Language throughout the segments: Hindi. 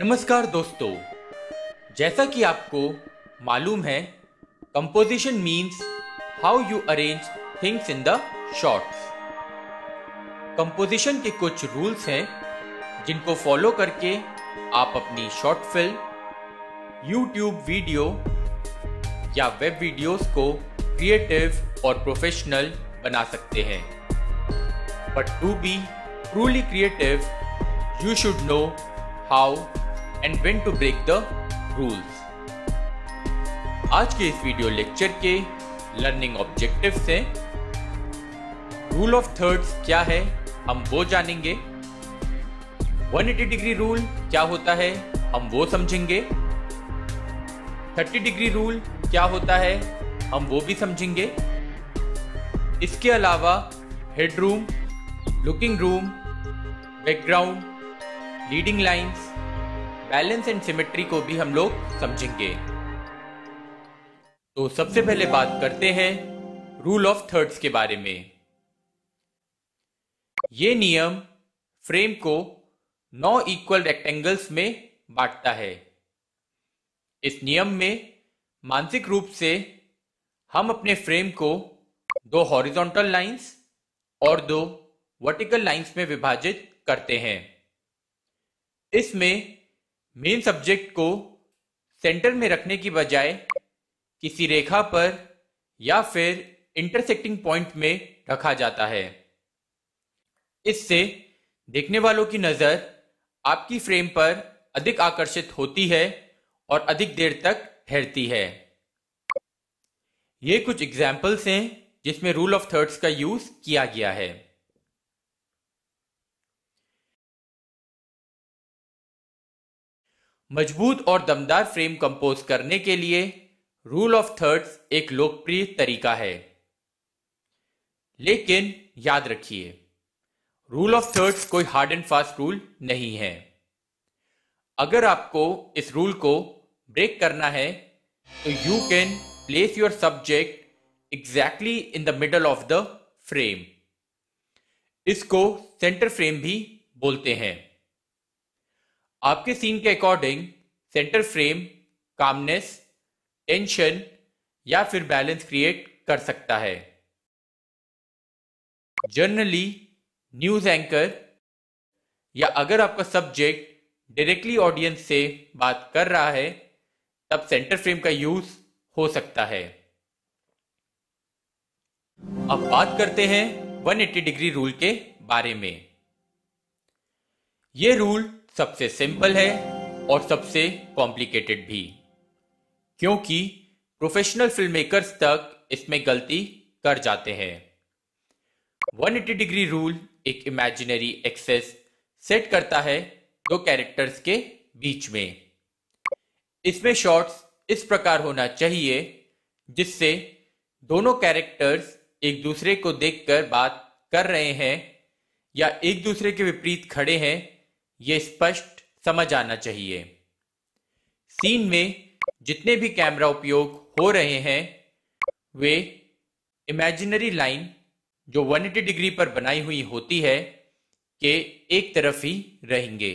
नमस्कार दोस्तों जैसा कि आपको मालूम है composition means how you arrange things in the shots composition के कुछ रूल्स हैं जिनको फॉलो करके आप अपनी शॉर्ट फिल्म यूट्यूब वीडियो या वेब वीडियोस को क्रिएटिव और प्रोफेशनल बना सकते हैं but to be truly creative you should know how and when to break the rules आज के इस वीडियो लेक्चर के लर्निंग ऑब्जेक्टिव से रूल ऑफ थर्ड्स क्या है हम वो जानेंगे 180 डिग्री रूल क्या होता है हम वो समझेंगे 30 डिग्री रूल क्या होता है हम वो भी समझेंगे इसके अलावा head room looking room background leading lines balance and symmetry को भी हम लोग समझेंगे तो सबसे पहले बात करते हैं रूल ऑफ थर्ड्स के बारे में ये नियम फ्रेम को नौ इक्वल रेक्टेंगल्स में बांटता है इस नियम में मानसिक रूप से हम अपने फ्रेम को दो हॉरिजॉन्टल लाइंस और दो वर्टिकल लाइंस में विभाजित करते हैं इसमें मेन सब्जेक्ट को सेंटर में रखने की बजाय किसी रेखा पर या फिर इंटरसेक्टिंग पॉइंट में रखा जाता है इससे देखने वालों की नज़र आपकी फ्रेम पर अधिक आकर्षित होती है और अधिक देर तक ठहरती है ये कुछ एग्जाम्पल्स हैं जिसमें रूल ऑफ थर्ड्स का यूज किया गया है मजबूत और दमदार फ्रेम कंपोज करने के लिए रूल ऑफ थर्ड्स एक लोकप्रिय तरीका है लेकिन याद रखिए रूल ऑफ थर्ड्स कोई हार्ड एंड फास्ट रूल नहीं है अगर आपको इस रूल को ब्रेक करना है तो you can place your subject exactly in the middle of the frame इसको सेंटर फ्रेम भी बोलते हैं आपके सीन के according centre frame calmness tension या फिर बैलेंस क्रिएट कर सकता है जनरली न्यूज एंकर या अगर आपका सब्जेक्ट डायरेक्टली ऑडियंस से बात कर रहा है तब सेंटर फ्रेम का यूज हो सकता है अब बात करते हैं 180 डिग्री रूल के बारे में यह रूल सबसे सिंपल है और सबसे कॉम्प्लिकेटेड भी क्योंकि प्रोफेशनल फिल्म मेकर्स तक इसमें गलती कर जाते हैं 180 डिग्री रूल एक इमेजिनरी एक्सेस सेट करता है दो कैरेक्टर्स के बीच में इसमें शॉट्स इस प्रकार होना चाहिए जिससे दोनों कैरेक्टर्स एक दूसरे को देखकर बात कर रहे हैं या एक दूसरे के विपरीत खड़े हैं यह स्पष्ट समझ आना चाहिए सीन में जितने भी कैमरा उपयोग हो रहे हैं वे इमेजिनरी लाइन जो 180 डिग्री पर बनाई हुई होती है के एक तरफ ही रहेंगे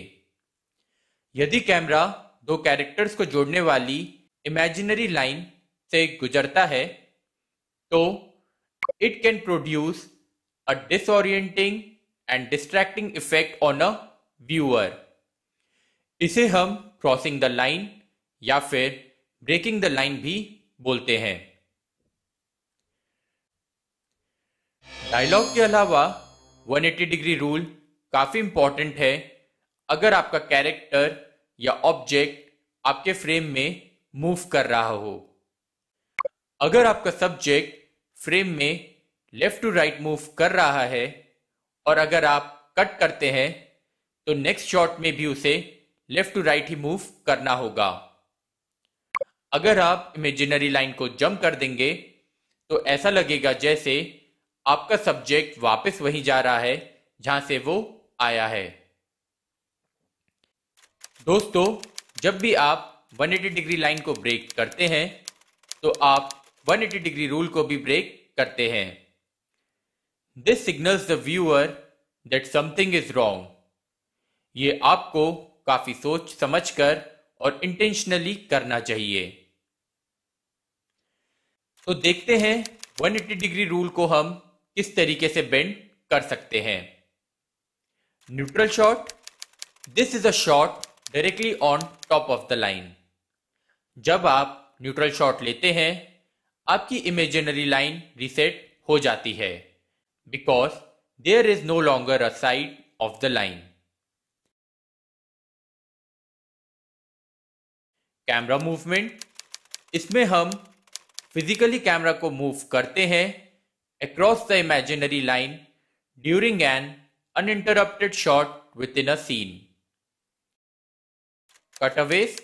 यदि कैमरा दो कैरेक्टर्स को जोड़ने वाली इमेजिनरी लाइन से गुजरता है तो it can produce a disorienting and distracting effect on a viewer. इसे हम क्रॉसिंग द लाइन या फिर ब्रेकिंग द लाइन भी बोलते हैं डायलॉग के अलावा 180 डिग्री रूल काफी इंपॉर्टेंट है अगर आपका कैरेक्टर या ऑब्जेक्ट आपके फ्रेम में मूव कर रहा हो अगर आपका सब्जेक्ट फ्रेम में लेफ्ट टू राइट मूव कर रहा है और अगर आप कट करते हैं तो नेक्स्ट शॉट में भी उसे लेफ्ट टू राइट ही मूव करना होगा अगर आप इमेजिनरी लाइन को जंप कर देंगे तो ऐसा लगेगा जैसे आपका सब्जेक्ट वापस वहीं जा रहा है जहां से वो आया है दोस्तों जब भी आप 180 डिग्री लाइन को ब्रेक करते हैं तो आप 180 डिग्री रूल को भी ब्रेक करते हैं this signals the viewer that something is wrong ये आपको काफी सोच समझकर और इंटेंशनली करना चाहिए तो देखते हैं 180 डिग्री रूल को हम किस तरीके से बेंड कर सकते हैं neutral shot this is a shot directly on top of the line जब आप न्यूट्रल शॉट लेते हैं आपकी इमेजिनरी लाइन रिसेट हो जाती है because there is no longer a side of the line camera movement इसमें हम फिजिकली कैमरा को मूव करते हैं across the imaginary line during an uninterrupted shot within a scene cutaways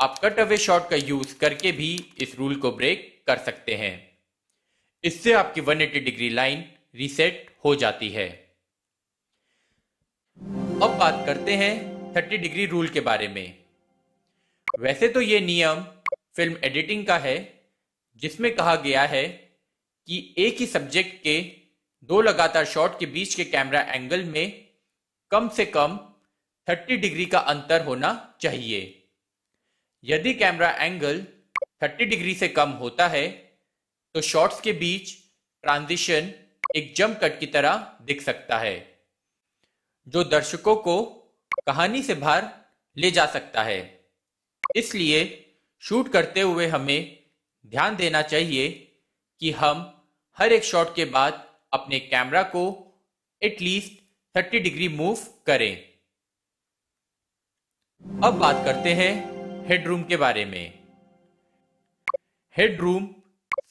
आप कट अवे शॉट का यूज करके भी इस रूल को ब्रेक कर सकते हैं इससे आपकी 180 डिग्री लाइन रीसेट हो जाती है अब बात करते हैं 30 डिग्री रूल के बारे में वैसे तो ये नियम फिल्म एडिटिंग का है जिसमें कहा गया है कि एक ही सब्जेक्ट के दो लगातार शॉट के बीच के कैमरा एंगल में कम से कम 30 डिग्री का अंतर होना चाहिए यदि कैमरा एंगल 30 डिग्री से कम होता है तो शॉर्ट्स के बीच ट्रांजिशन एक जंप कट की तरह दिख सकता है जो दर्शकों को कहानी से बाहर ले जा सकता है इसलिए शूट करते हुए हमें ध्यान देना चाहिए कि हम हर एक शॉट के बाद अपने कैमरा को एटलीस्ट 30 डिग्री मूव करें अब बात करते हैं हेडरूम के बारे में हेडरूम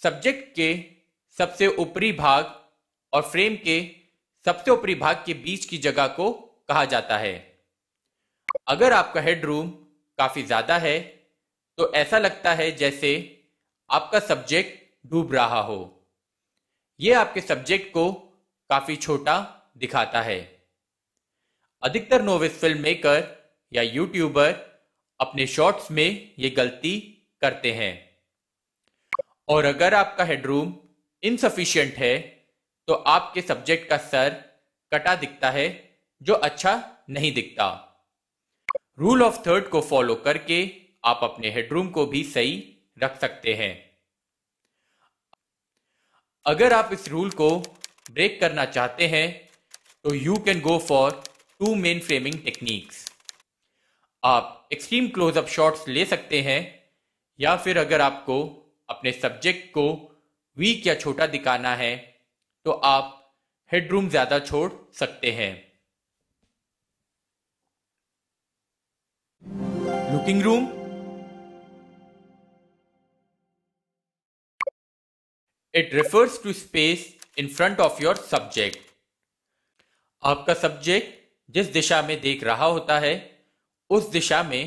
सब्जेक्ट के सबसे ऊपरी भाग और फ्रेम के सबसे ऊपरी भाग के बीच की जगह को कहा जाता है अगर आपका हेडरूम काफी ज्यादा है तो ऐसा लगता है जैसे आपका सब्जेक्ट डूब रहा हो यह आपके सब्जेक्ट को काफी छोटा दिखाता है अधिकतर नोविस फिल्म मेकर या यूट्यूबर अपने शॉर्ट्स में ये गलती करते हैं और अगर आपका हेडरूम इनसफिशियंट है तो आपके सब्जेक्ट का सर कटा दिखता है जो अच्छा नहीं दिखता रूल ऑफ थर्ड को फॉलो करके आप अपने हेडरूम को भी सही रख सकते हैं अगर आप इस रूल को ब्रेक करना चाहते हैं तो you can go for two main framing techniques आप एक्सट्रीम क्लोजअप शॉट्स ले सकते हैं या फिर अगर आपको अपने सब्जेक्ट को वीक या छोटा दिखाना है तो आप हेडरूम ज्यादा छोड़ सकते हैं looking room it refers to space in front of your subject आपका सब्जेक्ट जिस दिशा में देख रहा होता है उस दिशा में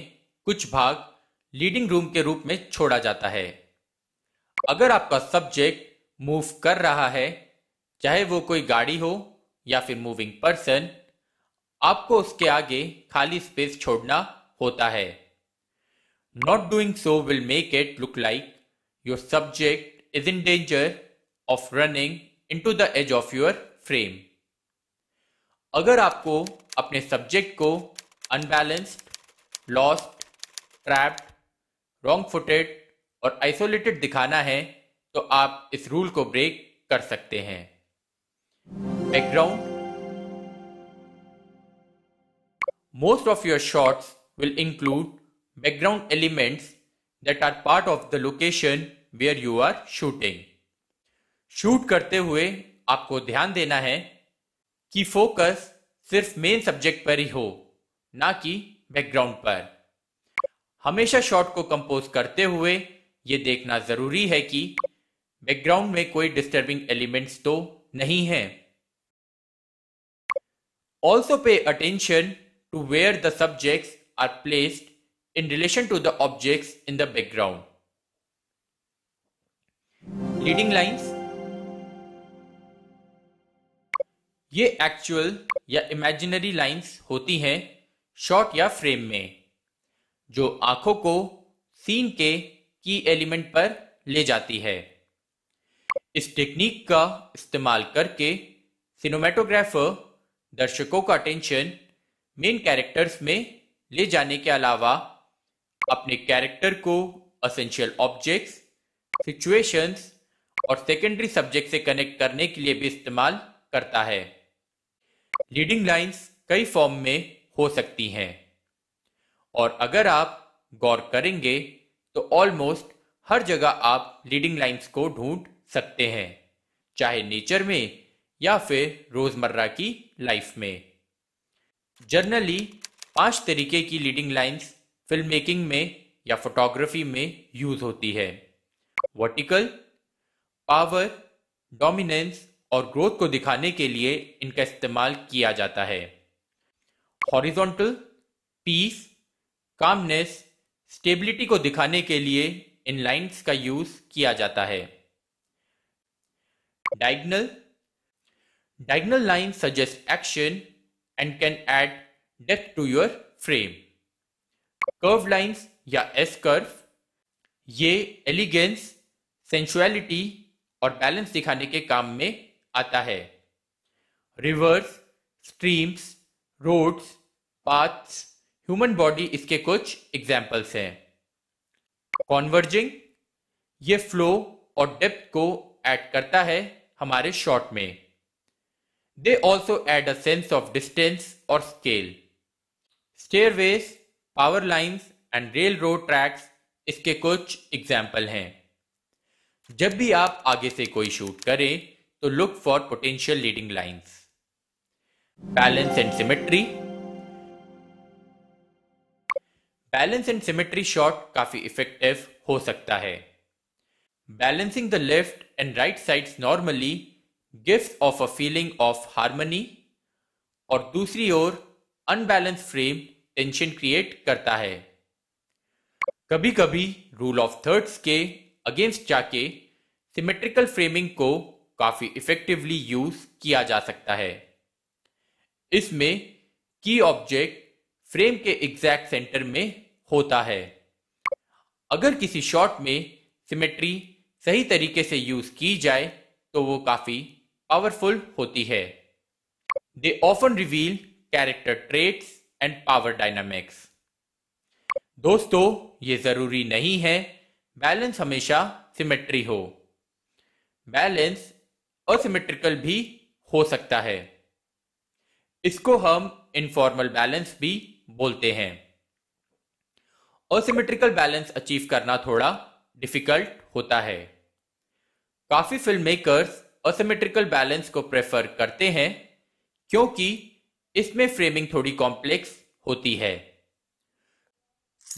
कुछ भाग लीडिंग रूम के रूप में छोड़ा जाता है अगर आपका सब्जेक्ट मूव कर रहा है चाहे वो कोई गाड़ी हो या फिर मूविंग पर्सन आपको उसके आगे खाली स्पेस छोड़ना होता है not doing so will make it look like your subject is in danger of running into the edge of your frame अगर आपको अपने सब्जेक्ट को unbalanced lost trapped wrong footed और आइसोलेटेड दिखाना है तो आप इस रूल को ब्रेक कर सकते हैं background most of your shots will include background elements that are part of the location where you are shooting shoot करते हुए आपको ध्यान देना है कि फोकस सिर्फ मेन सब्जेक्ट पर ही हो ना कि बैकग्राउंड पर हमेशा शॉट को कंपोज करते हुए ये देखना जरूरी है कि बैकग्राउंड में कोई डिस्टर्बिंग एलिमेंट्स तो नहीं है also pay attention to where the subjects are placed in relation to the object in the background leading lines ये एक्चुअल या इमेजिनरी लाइंस होती हैं शॉर्ट या फ्रेम में जो आंखों को सीन के की एलिमेंट पर ले जाती है इस टेक्निक का इस्तेमाल करके सिनेमेटोग्राफर दर्शकों का अटेंशन मेन कैरेक्टर्स में ले जाने के अलावा अपने कैरेक्टर को असेंशियल ऑब्जेक्ट्स सिचुएशंस और सेकेंडरी सब्जेक्ट से कनेक्ट करने के लिए भी इस्तेमाल करता है लीडिंग लाइंस कई फॉर्म में हो सकती हैं और अगर आप गौर करेंगे तो ऑलमोस्ट हर जगह आप लीडिंग लाइंस को ढूंढ सकते हैं चाहे नेचर में या फिर रोजमर्रा की लाइफ में जर्नली पांच तरीके की लीडिंग लाइंस फिल्म मेकिंग में या फोटोग्राफी में यूज होती है वर्टिकल पावर डोमिनेंस और ग्रोथ को दिखाने के लिए इनका इस्तेमाल किया जाता है हॉरिजॉन्टल पीस कामनेस स्टेबिलिटी को दिखाने के लिए इन लाइंस का यूज किया जाता है diagonal diagonal line suggest action and can add डेथ to your frame curve lines या एस कर्व ये एलिगेंस सेंशुअलिटी और बैलेंस दिखाने के काम में आता है rivers streams roads paths human body इसके कुछ एग्जाम्पल्स हैं कॉन्वर्जिंग ये फ्लो और डेप्थ को ऐड करता है हमारे शॉट में they also add a sense of distance और scale stairways power lines and railroad tracks इसके कुछ एग्जाम्पल हैं जब भी आप आगे से कोई शूट करें तो look for potential leading lines balance and symmetry balance and symmetry shot काफी इफेक्टिव हो सकता है balancing the left and right sides normally gives off a feeling of harmony और दूसरी ओर अनबैलेंस फ्रेम टेंशन क्रिएट करता है कभी कभी रूल ऑफ थर्ड्स के अगेंस्ट जाके सिमेट्रिकल फ्रेमिंग को काफी इफेक्टिवली यूज किया जा सकता है इसमें की ऑब्जेक्ट फ्रेम के एग्जैक्ट सेंटर में होता है अगर किसी शॉट में सिमेट्री सही तरीके से यूज की जाए तो वो काफी पावरफुल होती है they often reveal character traits and power dynamics दोस्तों ये जरूरी नहीं है बैलेंस हमेशा सिमेट्री हो बैलेंस असिमेट्रिकल भी हो सकता है इसको हम इनफॉर्मल बैलेंस भी बोलते हैं असिमेट्रिकल बैलेंस अचीव करना थोड़ा डिफिकल्ट होता है काफी फिल्म मेकर्स असिमेट्रिकल बैलेंस को प्रेफर करते हैं क्योंकि इसमें फ्रेमिंग थोड़ी कॉम्प्लेक्स होती है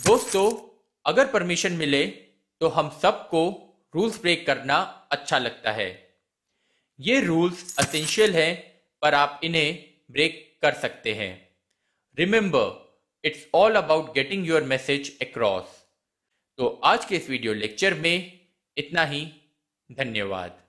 दोस्तों अगर परमिशन मिले तो हम सबको रूल्स ब्रेक करना अच्छा लगता है ये रूल्स असेंशियल हैं पर आप इन्हें ब्रेक कर सकते हैं remember it's all about getting your message across तो आज के इस वीडियो लेक्चर में इतना ही धन्यवाद